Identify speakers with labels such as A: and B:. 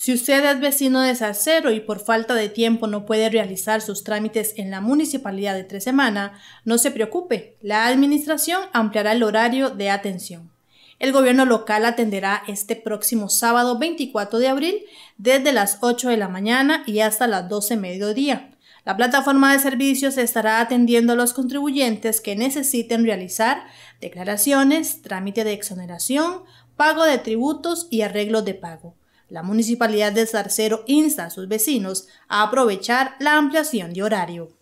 A: Si usted es vecino de Sarcero y por falta de tiempo no puede realizar sus trámites en la municipalidad de Tres semanas, no se preocupe, la administración ampliará el horario de atención. El gobierno local atenderá este próximo sábado 24 de abril desde las 8 de la mañana y hasta las 12 mediodía. La plataforma de servicios estará atendiendo a los contribuyentes que necesiten realizar declaraciones, trámite de exoneración, pago de tributos y arreglo de pago la municipalidad de Zarcero insta a sus vecinos a aprovechar la ampliación de horario.